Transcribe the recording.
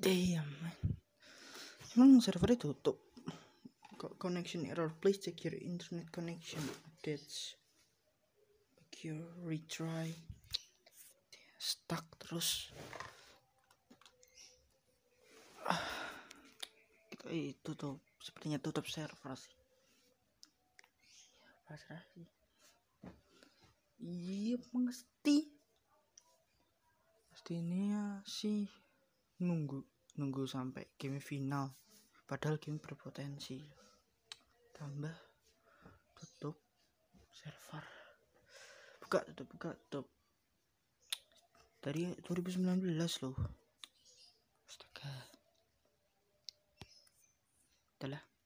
damn emang server itu tutup connection error please check your internet connection updates you retry stuck terus ah, itu tuh sepertinya tutup server sih iya, pasrah sih iya pasti pastinya sih nunggu nunggu sampai game final padahal game berpotensi tambah tutup server buka tutup buka tutup dari 2019 loh astaga adalah